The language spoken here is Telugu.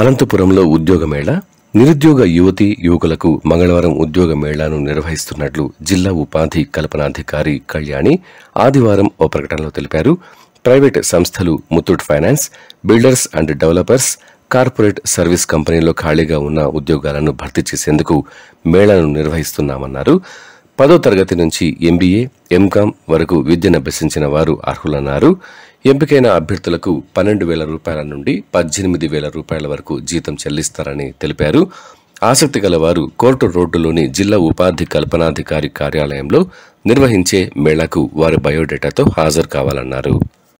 అనంతపురంలో ఉద్యోగ మేళా నిరుద్యోగ యువతి యువకులకు మంగళవారం ఉద్యోగ మేళాను నిర్వహిస్తున్నట్లు జిల్లా ఉపాధి కల్పనాధికారి కళ్యాణి ఆదివారం ఓ ప్రకటనలో తెలిపారు ప్రైవేట్ సంస్థలు Muthoot finance builders and developers corporate service కంపెనీల్లో ఖాళీగా ఉన్న ఉద్యోగాలను భర్తీ చేసేందుకు మేళాను నిర్వహిస్తున్నామన్నారు పదో తరగతి నుంచి ఎంబీఏ ఎంకామ్ వరకు విద్యను అభ్యసించిన వారు అర్హులన్నారు ఎంపికైన అభ్యర్థులకు పన్నెండు వేల రూపాయల నుండి పద్దెనిమిది వేల రూపాయల వరకు జీతం చెల్లిస్తారని తెలిపారు ఆసక్తి గలవారు కోర్టు రోడ్డులోని జిల్లా ఉపాధి కల్పనాధికారి కార్యాలయంలో నిర్వహించే మేళకు వారి బయోడేటాతో హాజరు కావాలన్నారు